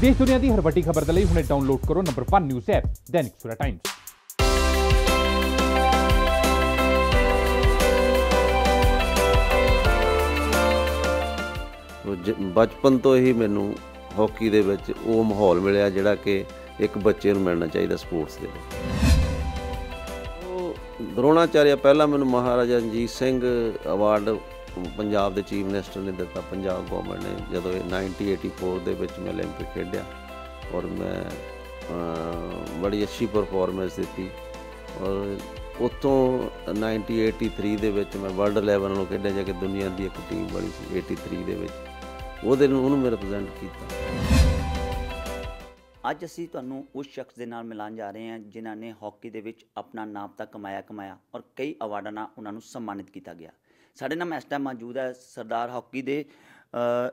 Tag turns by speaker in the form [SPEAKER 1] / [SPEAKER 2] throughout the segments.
[SPEAKER 1] ਦੇਸ਼ ਦੁਨੀਆ ਦੀ ਹਰ ਵੱਡੀ ਖਬਰ ਦੇ ਲਈ ਹੁਣੇ ਡਾਊਨਲੋਡ ਕਰੋ number 1 news app Dainik Sura Times
[SPEAKER 2] ਬਚਪਨ ਤੋਂ ਹੀ ਮੈਨੂੰ ਹਾਕੀ ਦੇ ਵਿੱਚ ਉਹ ਮਾਹੌਲ ਮਿਲਿਆ ਜਿਹੜਾ ਕਿ ਇੱਕ ਬੱਚੇ ਨੂੰ ਮਿਲਣਾ ਚਾਹੀਦਾ ਸਪੋਰਟਸ ਦੇ ਵਿੱਚ ਉਹ ਦਰੋਣਾਚਾਰਿਆ ਪਹਿਲਾਂ ਮੈਨੂੰ ਮਹਾਰਾਜਾ ਰਣਜੀਤ ਸਿੰਘ ਅਵਾਰਡ ਪੰਜਾਬ ਦੇ ਚੀਫ ਮਿਨਿਸਟਰ ਨੇ ਦਿੱਤਾ ਪੰਜਾਬ ਗਵਰਨਮੈਂਟ ਨੇ ਜਦੋਂ 1984 ਦੇ ਵਿੱਚ ਮੈਂ 올림픽 ਖੇਡਿਆ ਔਰ ਮੈਂ ਬੜੀ ਅੱਛੀ ਪਰਫਾਰਮੈਂਸ ਦਿੱਤੀ ਔਰ ਉਤੋਂ 1983 ਦੇ ਵਿੱਚ ਮੈਂ ਵਰਲਡ ਲੈਵਲ ਨੂੰ ਖੇਡਿਆ ਜਾ ਕੇ ਦੁਨੀਆ ਦੀ ਇੱਕ ਟੀਮ ਬਣੀ ਸੀ 83 ਦੇ ਵਿੱਚ ਉਹਦੇ ਨੂੰ ਉਹਨੂੰ ਮੈਂ ਰਿਪਰੈਜ਼ੈਂਟ ਕੀਤਾ
[SPEAKER 1] ਅੱਜ ਅਸੀਂ ਤੁਹਾਨੂੰ ਉਸ ਸ਼ਖਸ ਦੇ ਨਾਲ ਮਿਲਾਨ ਜਾ ਰਹੇ ਹਾਂ ਜਿਨ੍ਹਾਂ ਨੇ ਹਾਕੀ ਦੇ ਵਿੱਚ ਆਪਣਾ ਨਾਮ ਤਾਂ ਕਮਾਇਆ ਕਮਾਇਆ ਔਰ ਕਈ ਅਵਾਰਡਾਂ ਨਾਲ ਉਹਨਾਂ ਨੂੰ ਸਨਮਾਨਿਤ ਕੀਤਾ ਗਿਆ ਸਾਡੇ ਨਾਲ ਇਸ ਟਾਈਮ ਮੌਜੂਦ ਹੈ ਸਰਦਾਰ ਹਾਕੀ ਦੇ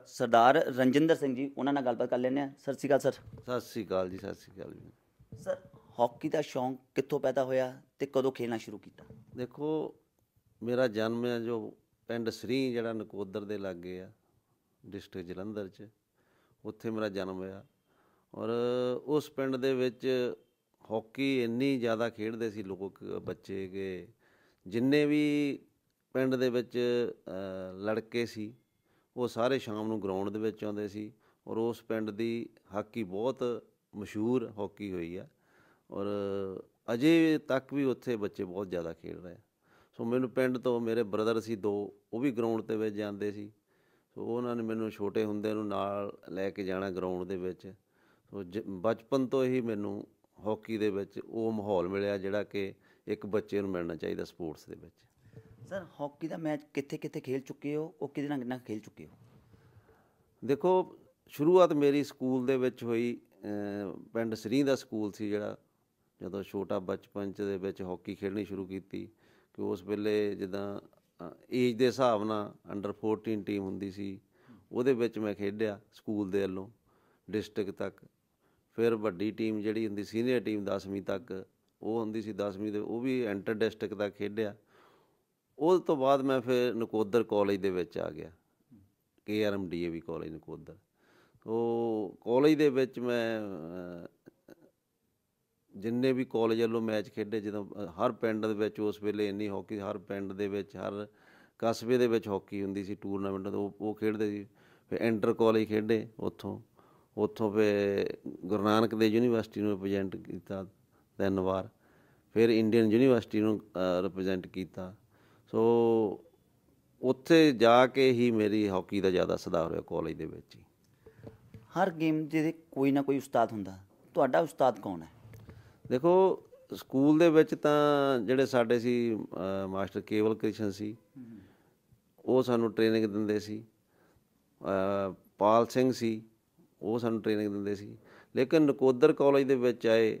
[SPEAKER 1] ਸਰਦਾਰ ਰਣਜਿੰਦਰ ਸਿੰਘ ਜੀ ਉਹਨਾਂ ਨਾਲ ਗੱਲਬਾਤ ਕਰ ਲੈਂਦੇ ਆ ਸਤਿ ਸ਼੍ਰੀ ਅਕਾਲ ਸਰ ਸਤਿ ਸ਼੍ਰੀ ਅਕਾਲ ਜੀ ਸਤਿ ਸ਼੍ਰੀ ਅਕਾਲ ਜੀ ਸਰ ਹਾਕੀ ਦਾ ਸ਼ੌਂਕ ਕਿੱਥੋਂ ਪੈਦਾ ਹੋਇਆ ਤੇ ਕਦੋਂ ਖੇਡਣਾ ਸ਼ੁਰੂ ਕੀਤਾ ਦੇਖੋ ਮੇਰਾ ਜਨਮ ਹੈ ਜੋ ਪਿੰਡ
[SPEAKER 2] ਸ੍ਰੀ ਜਿਹੜਾ ਨਕੋਦਰ ਦੇ ਲਾਗੇ ਆ ਡਿਸਟ੍ਰਿਕਟ ਜਲੰਧਰ 'ਚ ਉੱਥੇ ਮੇਰਾ ਜਨਮ ਹੋਇਆ ਔਰ ਉਸ ਪਿੰਡ ਦੇ ਵਿੱਚ ਹਾਕੀ ਇੰਨੀ ਜ਼ਿਆਦਾ ਖੇਡਦੇ ਸੀ ਲੋਕ ਬੱਚੇ ਕੇ ਜਿੰਨੇ ਵੀ ਪਿੰਡ ਦੇ ਵਿੱਚ ਲੜਕੇ ਸੀ ਉਹ ਸਾਰੇ ਸ਼ਾਮ ਨੂੰ ਗਰਾਊਂਡ ਦੇ ਵਿੱਚ ਆਉਂਦੇ ਸੀ ਔਰ ਉਸ ਪਿੰਡ ਦੀ ਹਾਕੀ ਬਹੁਤ ਮਸ਼ਹੂਰ ਹਾਕੀ ਹੋਈ ਆ ਔਰ ਅਜੇ ਤੱਕ ਵੀ ਉੱਥੇ ਬੱਚੇ ਬਹੁਤ ਜ਼ਿਆਦਾ ਖੇਡ ਰਹੇ ਸੋ ਮੈਨੂੰ ਪਿੰਡ ਤੋਂ ਮੇਰੇ ਬ੍ਰਦਰ ਸੀ ਦੋ ਉਹ ਵੀ ਗਰਾਊਂਡ ਤੇ ਵਿੱਚ ਜਾਂਦੇ ਸੀ ਸੋ ਉਹਨਾਂ ਨੇ ਮੈਨੂੰ ਛੋਟੇ ਹੁੰਦੇ ਨੂੰ ਨਾਲ ਲੈ ਕੇ ਜਾਣਾ ਗਰਾਊਂਡ ਦੇ ਵਿੱਚ ਸੋ ਬਚਪਨ ਤੋਂ ਹੀ ਮੈਨੂੰ ਹਾਕੀ ਦੇ ਵਿੱਚ ਉਹ ਮਾਹੌਲ ਮਿਲਿਆ ਜਿਹੜਾ ਕਿ ਇੱਕ ਬੱਚੇ ਨੂੰ ਮਿਲਣਾ ਚਾਹੀਦਾ ਸਪੋਰਟਸ ਦੇ ਵਿੱਚ
[SPEAKER 1] ਸਰ ਹਾਕੀ ਦਾ ਮੈਚ ਕਿੱਥੇ ਕਿੱਥੇ ਖੇਲ ਚੁੱਕੇ ਹੋ ਉਹ ਕਿਹਦੇ ਨਾਲ ਕਿੰਨਾ ਖੇਲ ਚੁੱਕੇ ਹੋ
[SPEAKER 2] ਦੇਖੋ ਸ਼ੁਰੂਆਤ ਮੇਰੀ ਸਕੂਲ ਦੇ ਵਿੱਚ ਹੋਈ ਪਿੰਡ ਸਰੀ ਦਾ ਸਕੂਲ ਸੀ ਜਿਹੜਾ ਜਦੋਂ ਛੋਟਾ ਬਚਪਨ ਚ ਦੇ ਵਿੱਚ ਹਾਕੀ ਖੇਡਣੀ ਸ਼ੁਰੂ ਕੀਤੀ ਕਿ ਉਸ ਵੇਲੇ ਜਿੱਦਾਂ ਏਜ ਦੇ ਹਿਸਾਬ ਨਾਲ ਅੰਡਰ 14 ਟੀਮ ਹੁੰਦੀ ਸੀ ਉਹਦੇ ਵਿੱਚ ਮੈਂ ਖੇਡਿਆ ਸਕੂਲ ਦੇ ਵੱਲੋਂ ਡਿਸਟ੍ਰਿਕਟ ਤੱਕ ਫਿਰ ਵੱਡੀ ਟੀਮ ਜਿਹੜੀ ਹੁੰਦੀ ਸੀਨੀਅਰ ਟੀਮ 10ਵੀਂ ਤੱਕ ਉਹ ਹੁੰਦੀ ਸੀ 10ਵੀਂ ਦੇ ਉਹ ਵੀ ਐਂਟਰ ਡਿਸਟ੍ਰਿਕਟ ਤੱਕ ਖੇਡਿਆ ਉਹ ਤੋਂ ਬਾਅਦ ਮੈਂ ਫਿਰ ਨਕੋਦਰ ਕਾਲਜ ਦੇ ਵਿੱਚ ਆ ਗਿਆ ਕੇਆਰਐਮ ਵੀ ਕਾਲਜ ਨਕੋਦਰ ਉਹ ਕਾਲਜ ਦੇ ਵਿੱਚ ਮੈਂ ਜਿੰਨੇ ਵੀ ਕਾਲਜ ਵੱਲੋਂ ਮੈਚ ਖੇਡੇ ਜਦੋਂ ਹਰ ਪਿੰਡ ਦੇ ਵਿੱਚ ਉਸ ਵੇਲੇ ਇੰਨੀ ਹਾਕੀ ਹਰ ਪਿੰਡ ਦੇ ਵਿੱਚ ਹਰ ਕਸਬੇ ਦੇ ਵਿੱਚ ਹਾਕੀ ਹੁੰਦੀ ਸੀ ਟੂਰਨਾਮੈਂਟ ਉਹ ਉਹ ਖੇਡਦੇ ਸੀ ਫਿਰ ਇੰਟਰ ਕਾਲਜ ਖੇਡੇ ਉੱਥੋਂ ਉੱਥੋਂ ਫਿਰ ਗੁਰੂ ਨਾਨਕ ਦੇਵ ਯੂਨੀਵਰਸਿਟੀ ਨੂੰ ਰਿਪਰੈਜ਼ੈਂਟ ਕੀਤਾ ਤਿੰਨ ਵਾਰ ਫਿਰ ਇੰਡੀਅਨ ਯੂਨੀਵਰਸਿਟੀ ਨੂੰ ਰਿਪਰੈਜ਼ੈਂਟ ਕੀਤਾ ਸੋ ਉੱਥੇ ਜਾ ਕੇ ਹੀ ਮੇਰੀ ਹਾਕੀ ਦਾ ਜ਼ਿਆਦਾ ਸੁਧਾਰ ਹੋਇਆ ਕਾਲਜ ਦੇ ਵਿੱਚ ਹੀ
[SPEAKER 1] ਹਰ ਗੇਮ ਦੇ ਕੋਈ ਨਾ ਕੋਈ ਉਸਤਾਦ ਹੁੰਦਾ ਤੁਹਾਡਾ ਉਸਤਾਦ ਕੌਣ ਹੈ ਦੇਖੋ ਸਕੂਲ
[SPEAKER 2] ਦੇ ਵਿੱਚ ਤਾਂ ਜਿਹੜੇ ਸਾਡੇ ਸੀ ਮਾਸਟਰ ਕੇਵਲ ਕ੍ਰਿਸ਼ਨ ਸੀ ਉਹ ਸਾਨੂੰ ਟ੍ਰੇਨਿੰਗ ਦਿੰਦੇ ਸੀ ਪਾਲ ਸਿੰਘ ਸੀ ਉਹ ਸਾਨੂੰ ਟ੍ਰੇਨਿੰਗ ਦਿੰਦੇ ਸੀ ਲੇਕਿਨ ਨਕੋਦਰ ਕਾਲਜ ਦੇ ਵਿੱਚ ਆਏ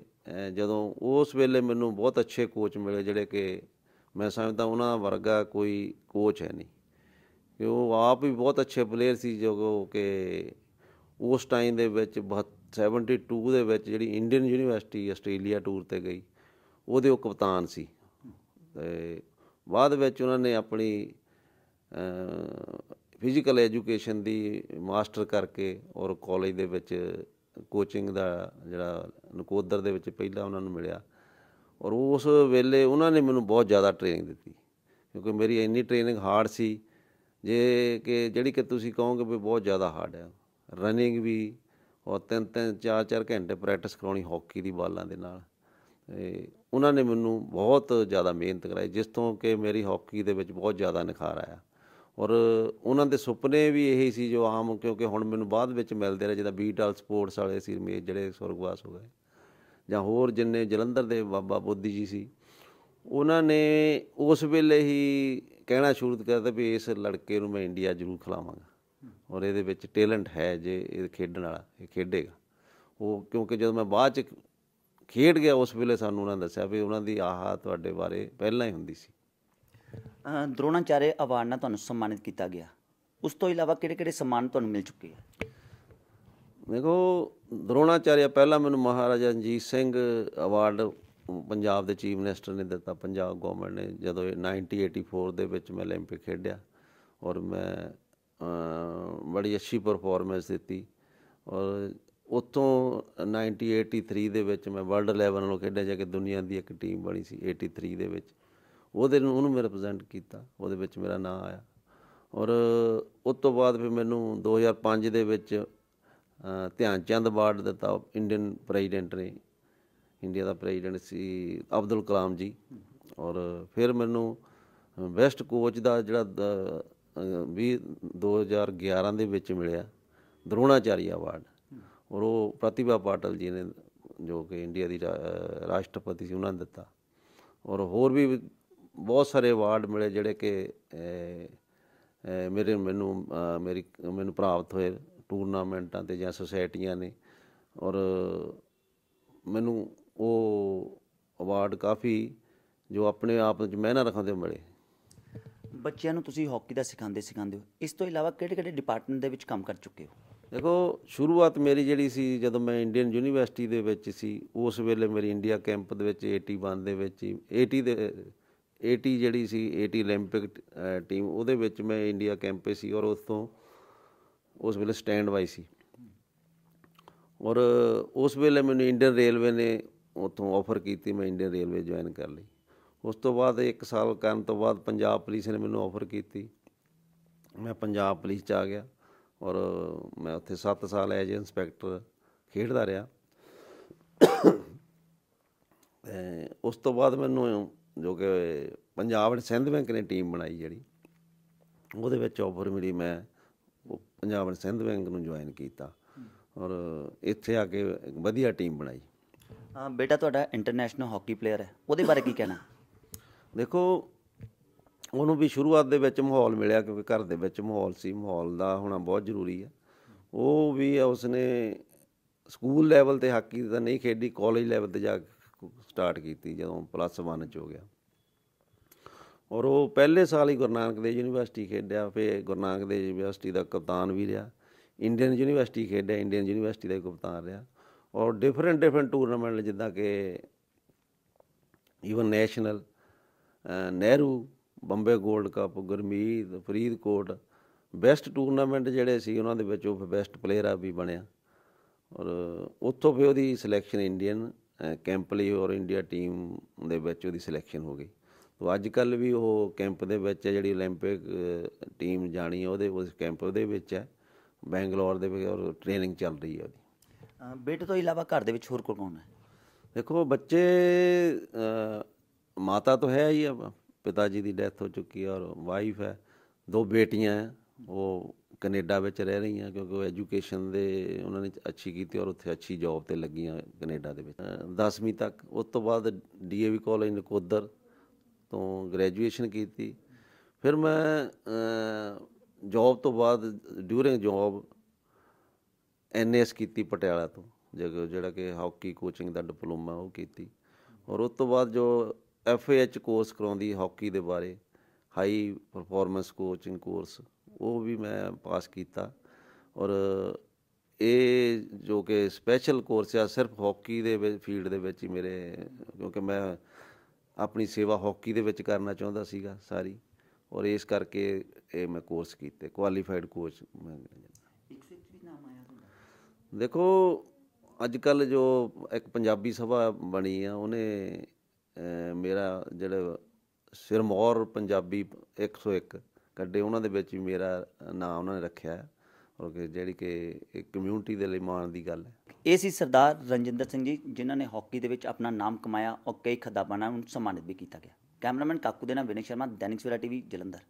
[SPEAKER 2] ਜਦੋਂ ਉਸ ਵੇਲੇ ਮੈਨੂੰ ਬਹੁਤ ਅੱਛੇ ਕੋਚ ਮਿਲੇ ਜਿਹੜੇ ਕਿ ਮੈਂ ਸਮਝਦਾ ਉਹਨਾਂ ਵਰਗਾ ਕੋਈ ਕੋਚ ਹੈ ਨਹੀਂ ਕਿ ਉਹ ਆਪ ਵੀ ਬਹੁਤ ਅੱਛੇ ਪਲੇਅਰ ਸੀ ਜੋ ਕਿ ਉਸ ਟਾਈਮ ਦੇ ਵਿੱਚ 72 ਦੇ ਵਿੱਚ ਜਿਹੜੀ ਇੰਡੀਅਨ ਯੂਨੀਵਰਸਿਟੀ ਆਸਟ੍ਰੇਲੀਆ ਟੂਰ ਤੇ ਗਈ ਉਹਦੇ ਉਹ ਕਪਤਾਨ ਸੀ ਤੇ ਬਾਅਦ ਵਿੱਚ ਉਹਨਾਂ ਨੇ ਆਪਣੀ ਫਿਜ਼ੀਕਲ ਐਜੂਕੇਸ਼ਨ ਦੀ ਮਾਸਟਰ ਕਰਕੇ ਔਰ ਕਾਲਜ ਦੇ ਵਿੱਚ ਕੋਚਿੰਗ ਦਾ ਜਿਹੜਾ ਨਕੋਦਰ ਦੇ ਵਿੱਚ ਪਹਿਲਾਂ ਉਹਨਾਂ ਨੂੰ ਮਿਲਿਆ ਔਰ ਉਸ ਵੇਲੇ ਉਹਨਾਂ ਨੇ ਮੈਨੂੰ ਬਹੁਤ ਜ਼ਿਆਦਾ ਟ੍ਰੇਨਿੰਗ ਦਿੱਤੀ ਕਿਉਂਕਿ ਮੇਰੀ ਇੰਨੀ ਟ੍ਰੇਨਿੰਗ ਹਾਰਡ ਸੀ ਜੇ ਕਿ ਜਿਹੜੀ ਕਿ ਤੁਸੀਂ ਕਹੋਗੇ ਵੀ ਬਹੁਤ ਜ਼ਿਆਦਾ ਹਾਰਡ ਹੈ ਰਨਿੰਗ ਵੀ ਔਰ ਤਿੰਨ ਤਿੰਨ ਚਾਰ ਚਾਰ ਘੰਟੇ ਪ੍ਰੈਕਟਿਸ ਕਰਾਉਣੀ ਹਾਕੀ ਦੀ ਬਾਲਾਂ ਦੇ ਨਾਲ ਤੇ ਉਹਨਾਂ ਨੇ ਮੈਨੂੰ ਬਹੁਤ ਜ਼ਿਆਦਾ ਮਿਹਨਤ ਕਰਾਈ ਜਿਸ ਤੋਂ ਕਿ ਮੇਰੀ ਹਾਕੀ ਦੇ ਵਿੱਚ ਬਹੁਤ ਜ਼ਿਆਦਾ ਨਿਖਾਰ ਆਇਆ ਔਰ ਉਹਨਾਂ ਦੇ ਸੁਪਨੇ ਵੀ ਇਹੀ ਸੀ ਜੋ ਆਮ ਕਿਉਂਕਿ ਹੁਣ ਮੈਨੂੰ ਬਾਅਦ ਵਿੱਚ ਮਿਲਦੇ ਰਹੇ ਜਿਹਦਾ ਬੀਟਲ ਸਪੋਰਟਸ ਵਾਲੇ ਸੀ ਜਿਹੜੇ ਸੁਰਗਵਾਸ ਹੋ ਗਏ ਜਾਂ ਹੋਰ ਜਿੰਨੇ ਜਲੰਧਰ ਦੇ ਬਾਬਾ ਬੋਧੀ ਜੀ ਸੀ ਉਹਨਾਂ ਨੇ ਉਸ ਵੇਲੇ ਹੀ ਕਹਿਣਾ ਸ਼ੁਰੂ ਕਰਤਾ ਵੀ ਇਸ ਲੜਕੇ ਨੂੰ ਮੈਂ ਇੰਡੀਆ ਜ਼ਰੂਰ ਖਿਲਾਵਾਂਗਾ ਔਰ ਇਹਦੇ ਵਿੱਚ ਟੈਲੈਂਟ ਹੈ ਜੇ ਇਹ ਖੇਡਣ ਵਾਲਾ ਇਹ ਖੇਡੇਗਾ ਉਹ ਕਿਉਂਕਿ ਜਦੋਂ ਮੈਂ ਬਾਅਦ ਚ ਖੇਡ ਗਿਆ ਉਸ ਵੇਲੇ ਸਾਨੂੰ ਉਹਨਾਂ ਦੱਸਿਆ ਵੀ ਉਹਨਾਂ
[SPEAKER 1] ਦੀ ਆਹਾ ਤੁਹਾਡੇ ਬਾਰੇ ਪਹਿਲਾਂ ਹੀ ਹੁੰਦੀ ਸੀ ਦਰੋਣਾਚਾਰੇ ਅਵਾਰਡ ਨਾਲ ਤੁਹਾਨੂੰ ਸਨਮਾਨਿਤ ਕੀਤਾ ਗਿਆ ਉਸ ਤੋਂ ਇਲਾਵਾ ਕਿਹੜੇ-ਕਿਹੜੇ ਸਨਮਾਨ ਤੁਹਾਨੂੰ ਮਿਲ ਚੁੱਕੇ ਆ ਦੇਖੋ
[SPEAKER 2] ਦਰੋਣਾਚਾਰਿਆ ਪਹਿਲਾਂ ਮੈਨੂੰ ਮਹਾਰਾਜਾ ਰਣਜੀਤ ਸਿੰਘ ਅਵਾਰਡ ਪੰਜਾਬ ਦੇ ਚੀਫ ਮਿਨਿਸਟਰ ਨੇ ਦਿੱਤਾ ਪੰਜਾਬ ਗਵਰਨਮੈਂਟ ਨੇ ਜਦੋਂ 1984 ਦੇ ਵਿੱਚ ਮੈਂ 올림픽 ਖੇਡਿਆ ਔਰ ਮੈਂ ਬੜੀ ਅੱਛੀ ਪਰਫਾਰਮੈਂਸ ਦਿੱਤੀ ਔਰ ਉਤੋਂ 1983 ਦੇ ਵਿੱਚ ਮੈਂ ਵਰਲਡ ਲੈਵਲ ਨਾਲ ਖੇਡਿਆ ਜਾ ਕੇ ਦੁਨੀਆ ਦੀ ਇੱਕ ਟੀਮ ਬਣੀ ਸੀ 83 ਦੇ ਵਿੱਚ ਉਹਦੇ ਨੂੰ ਉਹਨੂੰ ਮੈਂ ਰਿਪਰੈਜ਼ੈਂਟ ਕੀਤਾ ਉਹਦੇ ਵਿੱਚ ਮੇਰਾ ਨਾਮ ਆਇਆ ਔਰ ਉਸ ਤੋਂ ਬਾਅਦ ਫਿਰ ਮੈਨੂੰ 2005 ਦੇ ਵਿੱਚ ਧਿਆਨ ਚੰਦ ਅਵਾਰਡ ਦਿੱਤਾ ਇੰਡੀਅਨ ਪ੍ਰੈਜ਼ੀਡੈਂਟ ਨੇ ਇੰਡੀਆ ਦਾ ਪ੍ਰੈਜ਼ੀਡੈਂਟ ਸੀ ਅਬਦੁਲ ਕਲਾਮ ਜੀ ਔਰ ਫਿਰ ਮੈਨੂੰ ਬੈਸਟ ਕੋਚ ਦਾ ਜਿਹੜਾ ਵੀ 2011 ਦੇ ਵਿੱਚ ਮਿਲਿਆ ਦਰੋਣਾਚਾਰੀ ਅਵਾਰਡ ਔਰ ਉਹ ਪ੍ਰਤਿਭਾ ਪਾਟਲ ਜੀ ਨੇ ਜੋ ਕਿ ਇੰਡੀਆ ਦੀ ਰਾਸ਼ਟਰਪਤੀ ਸੀ ਉਹਨਾਂ ਨੇ ਦਿੱਤਾ ਔਰ ਹੋਰ ਵੀ ਬਹੁਤ ਸਾਰੇ ਅਵਾਰਡ ਮਿਲੇ ਜਿਹੜੇ ਕਿ ਮੇਰੇ ਮੈਨੂੰ ਮੇਰੀ ਮੈਨੂੰ ਪ੍ਰਾਪਤ ਹੋਏ ਟੂਰਨਾਮੈਂਟਾਂ ਤੇ ਜਾਂ ਸੁਸਾਇਟੀਆਂ ਨੇ ਔਰ ਮੈਨੂੰ ਉਹ ਅਵਾਰਡ ਕਾਫੀ ਜੋ ਆਪਣੇ ਆਪ ਵਿੱਚ ਮਹਿਨਾ ਰੱਖਦੇ ਮਿਲੇ
[SPEAKER 1] ਬੱਚਿਆਂ ਨੂੰ ਤੁਸੀਂ ਹਾਕੀ ਦਾ ਸਿਖਾਉਂਦੇ ਸਿਖਾਉਂਦੇ ਹੋ ਇਸ ਤੋਂ ਇਲਾਵਾ ਕਿਹੜੇ-ਕਿਹੜੇ ਡਿਪਾਰਟਮੈਂਟ ਦੇ ਵਿੱਚ ਕੰਮ ਕਰ ਚੁੱਕੇ ਹੋ
[SPEAKER 2] ਦੇਖੋ ਸ਼ੁਰੂਆਤ ਮੇਰੀ ਜਿਹੜੀ ਸੀ ਜਦੋਂ ਮੈਂ ਇੰਡੀਅਨ ਯੂਨੀਵਰਸਿਟੀ ਦੇ ਵਿੱਚ ਸੀ ਉਸ ਵੇਲੇ ਮੇਰੀ ਇੰਡੀਆ ਕੈਂਪ ਦੇ ਵਿੱਚ 81 ਦੇ ਵਿੱਚ 80 ਦੇ 80 ਜਿਹੜੀ ਸੀ 80 올림픽 ਟੀਮ ਉਹਦੇ ਵਿੱਚ ਮੈਂ ਇੰਡੀਆ ਕੈਂਪੇ ਸੀ ਔਰ ਉਸ ਤੋਂ ਉਸ ਵੇਲੇ ਸਟੈਂਡ ਬਾਈ ਸੀ ਔਰ ਉਸ ਵੇਲੇ ਮੈਨੂੰ ਇੰਡੀਅਨ ਰੇਲਵੇ ਨੇ ਉਥੋਂ ਆਫਰ ਕੀਤੀ ਮੈਂ ਇੰਡੀਅਨ ਰੇਲਵੇ ਜੁਆਇਨ ਕਰ ਲਈ ਉਸ ਤੋਂ ਬਾਅਦ 1 ਸਾਲ ਕਰਨ ਤੋਂ ਬਾਅਦ ਪੰਜਾਬ ਪੁਲਿਸ ਨੇ ਮੈਨੂੰ ਆਫਰ ਕੀਤੀ ਮੈਂ ਪੰਜਾਬ ਪੁਲਿਸ ਚ ਆ ਗਿਆ ਔਰ ਮੈਂ ਉੱਥੇ 7 ਸਾਲ ਐਜ ਇਨਸਪੈਕਟਰ ਖੇਡਦਾ ਰਿਹਾ ਉਸ ਤੋਂ ਬਾਅਦ ਮੈਨੂੰ ਜੋ ਕਿ ਪੰਜਾਬ ਐਂਡ ਸਿੰਧ ਬੈਂਕ ਨੇ ਟੀਮ ਬਣਾਈ ਜਿਹੜੀ ਉਹਦੇ ਵਿੱਚ ਆਫਰ ਮਿਲੀ ਮੈਂ ਉਹ ਪੰਜਾਬ ਨੇ ਸਿੰਧ ਬੈਂਕ ਨੂੰ ਜੁਆਇਨ ਕੀਤਾ ਔਰ ਇੱਥੇ ਆ ਕੇ ਵਧੀਆ ਟੀਮ ਬਣਾਈ
[SPEAKER 1] ਹਾਂ ਬੇਟਾ ਤੁਹਾਡਾ ਇੰਟਰਨੈਸ਼ਨਲ ਹਾਕੀ ਪਲੇਅਰ ਹੈ ਉਹਦੇ ਬਾਰੇ ਕੀ ਕਹਿਣਾ
[SPEAKER 2] ਦੇਖੋ ਉਹਨੂੰ ਵੀ ਸ਼ੁਰੂਆਤ ਦੇ ਵਿੱਚ ਮਾਹੌਲ ਮਿਲਿਆ ਕਿਉਂਕਿ ਘਰ ਦੇ ਵਿੱਚ ਮਾਹੌਲ ਸੀ ਮਾਹੌਲ ਦਾ ਹੋਣਾ ਬਹੁਤ ਜ਼ਰੂਰੀ ਹੈ ਉਹ ਵੀ ਉਸਨੇ ਸਕੂਲ ਲੈਵਲ ਤੇ ਹਾਕੀ ਤਾਂ ਨਹੀਂ ਖੇਡੀ ਕਾਲਜ ਲੈਵਲ ਤੇ ਜਾ ਕੇ ਸਟਾਰਟ ਕੀਤੀ ਜਦੋਂ ਪਲੱਸ 1 ਚ ਹੋ ਗਿਆ ਔਰ ਉਹ ਪਹਿਲੇ ਸਾਲ ਹੀ ਗੁਰੂ ਨਾਨਕ ਦੇਵ ਯੂਨੀਵਰਸਿਟੀ ਖੇਡਿਆ ਫੇ ਗੁਰੂ ਨਾਨਕ ਦੇਵ ਯੂਨੀਵਰਸਿਟੀ ਦਾ ਕਪਤਾਨ ਵੀ ਰਿਹਾ ਇੰਡੀਅਨ ਯੂਨੀਵਰਸਿਟੀ ਖੇਡਿਆ ਇੰਡੀਅਨ ਯੂਨੀਵਰਸਿਟੀ ਦਾ ਕਪਤਾਨ ਰਿਹਾ ਔਰ ਡਿਫਰੈਂਟ ਡਿਫਰੈਂਟ ਟੂਰਨਾਮੈਂਟ ਜਿੱਦਾਂ ਕਿ ਈਵਨ ਨੈਸ਼ਨਲ ਨਹਿਰੂ ਬੰਬੇ 골ਡ cup Gurmeet Faridkot best tournament ਜਿਹੜੇ ਸੀ ਉਹਨਾਂ ਦੇ ਵਿੱਚ ਉਹ ਬੈਸਟ ਪਲੇਅਰ ਆ ਵੀ ਬਣਿਆ ਔਰ ਉੱਥੋਂ ਫਿਰ ਉਹਦੀ ਸਿਲੈਕਸ਼ਨ ਇੰਡੀਅਨ ਕੈਂਪ ਲਈ ਔਰ ਇੰਡੀਆ ਟੀਮ ਦੇ ਵਿੱਚ ਉਹਦੀ ਸਿਲੈਕਸ਼ਨ ਹੋ ਗਈ ਤੋ ਅੱਜ ਕੱਲ ਵੀ ਉਹ ਕੈਂਪ ਦੇ ਵਿੱਚ ਹੈ ਜਿਹੜੀ 올림픽 ਟੀਮ ਜਾਣੀ ਹੈ ਉਹਦੇ ਉਸ ਕੈਂਪ ਦੇ ਵਿੱਚ ਹੈ ਬੈਂਗਲੌਰ ਦੇ ਵਿੱਚ ਔਰ ਟ੍ਰੇਨਿੰਗ ਚੱਲ ਰਹੀ ਹੈ
[SPEAKER 1] ਉਹਦੀ ਬੇਟੇ ਤੋਂ ਇਲਾਵਾ ਘਰ ਦੇ ਵਿੱਚ ਹੋਰ ਕੌਣ ਹੈ
[SPEAKER 2] ਦੇਖੋ ਬੱਚੇ ਮਾਤਾ ਤਾਂ ਹੈ ਹੀ ਪਿਤਾ ਜੀ ਦੀ ਡੈਥ ਹੋ ਚੁੱਕੀ ਹੈ ਔਰ ਵਾਈਫ ਹੈ ਦੋ ਬੇਟੀਆਂ ਹੈ ਉਹ ਕੈਨੇਡਾ ਵਿੱਚ ਰਹਿ ਰਹੀਆਂ ਕਿਉਂਕਿ ਉਹ ਐਜੂਕੇਸ਼ਨ ਦੇ ਉਹਨਾਂ ਨੇ ਅੱਛੀ ਕੀਤੀ ਔਰ ਉੱਥੇ ਅੱਛੀ ਜੌਬ ਤੇ ਲੱਗੀਆਂ ਕੈਨੇਡਾ ਦੇ ਵਿੱਚ 10ਵੀਂ ਤੱਕ ਉਸ ਤੋਂ ਬਾਅਦ ਡੀਏਵੀ ਕਾਲਜ ਨਕੋਦਰ ਤੋਂ ਗ੍ਰੈਜੂਏਸ਼ਨ ਕੀਤੀ ਫਿਰ ਮੈਂ ਜੌਬ ਤੋਂ ਬਾਅਦ ਡਿਊਰਿੰਗ ਜੌਬ ਐਨਐਸ ਕੀਤੀ ਪਟਿਆਲਾ ਤੋਂ ਜਿਹੜਾ ਕਿ ਹਾਕੀ ਕੋਚਿੰਗ ਦਾ ਡਿਪਲੋਮਾ ਉਹ ਕੀਤੀ ਔਰ ਉਸ ਤੋਂ ਬਾਅਦ ਜੋ ਐਫਏਐਚ ਕੋਰਸ ਕਰਾਉਂਦੀ ਹਾਕੀ ਦੇ ਬਾਰੇ ਹਾਈ ਪਰਫਾਰਮੈਂਸ ਕੋਚਿੰਗ ਕੋਰਸ ਉਹ ਵੀ ਮੈਂ ਪਾਸ ਕੀਤਾ ਔਰ ਇਹ ਜੋ ਕਿ ਸਪੈਸ਼ਲ ਕੋਰਸ ਆ ਸਿਰਫ ਹਾਕੀ ਦੇ ਫੀਲਡ ਦੇ ਵਿੱਚ ਹੀ ਮੇਰੇ ਕਿਉਂਕਿ ਮੈਂ ਆਪਣੀ ਸੇਵਾ ਹਾਕੀ ਦੇ ਵਿੱਚ ਕਰਨਾ ਚਾਹੁੰਦਾ ਸੀਗਾ ਸਾਰੀ ਔਰ ਇਸ ਕਰਕੇ ਇਹ ਮੈਂ ਕੋਰਸ ਕੀਤੇ ਕੁਆਲੀਫਾਈਡ ਕੋਚ ਮੈਂ ਦੇਖੋ ਅੱਜ ਕੱਲ ਜੋ ਇੱਕ ਪੰਜਾਬੀ ਸਭਾ ਬਣੀ ਆ ਉਹਨੇ ਮੇਰਾ ਜਿਹੜਾ ਸਿਰਮੌਰ ਪੰਜਾਬੀ 101 ਕੱਢੇ ਉਹਨਾਂ ਦੇ ਵਿੱਚ
[SPEAKER 1] ਵੀ ਮੇਰਾ ਨਾਮ ਉਹਨਾਂ ਨੇ ਰੱਖਿਆ ਔਰ ਜਿਹੜੀ ਕਿ ਕਮਿਊਨਿਟੀ ਦੇ ਲਈ ਮਾਣ ਦੀ ਗੱਲ ਹੈ ਇਹ ਸੀ ਸਰਦਾਰ ਰਣਜਿੰਦਰ ਸਿੰਘ ਜੀ ਜਿਨ੍ਹਾਂ ਨੇ ਹਾਕੀ ਦੇ ਵਿੱਚ ਆਪਣਾ ਨਾਮ ਕਮਾਇਆ ਔਰ ਕਈ ਖਦਾਬਾਂ ਨਾਲ ਸਨਮਾਨਿਤ ਵੀ ਕੀਤਾ ਗਿਆ ਕੈਮਰਾਮੈਨ ਕਾਕੂ ਦੇ ਨਾਲ Vinay Sharma Dainik Savera TV Jalandhar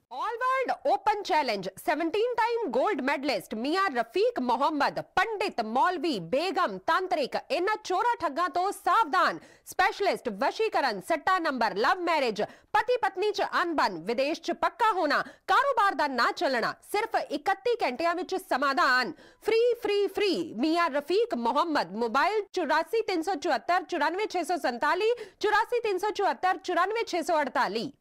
[SPEAKER 1] open
[SPEAKER 2] challenge 17 time gold medalist Mian Rafiq Mohammad पंडित मौलवी बेगम तांत्रिक ਇਹਨਾਂ ਚੋਰਾ ਠੱਗਾਂ ਤੋਂ ਸਾਵਧਾਨ ਸਪੈਸ਼ਲਿਸਟ ਵਸ਼ੀਕਰਨ ਸੱਟਾ ਨੰਬਰ ਲਵ ਮੈਰਿਜ ਪਤੀ ਪਤਨੀ ਚ ਅਨਬਨ ਵਿਦੇਸ਼ ਚ ਪੱਕਾ ਹੋਣਾ ਕਾਰੋਬਾਰ ਦਾ ਨਾ ਚੱਲਣਾ ਸਿਰਫ 31 ਘੰਟਿਆਂ ਵਿੱਚ ਸਮਾਧਾਨ free free free Mian Rafiq Muhammad mobile 843747494647 84374 94648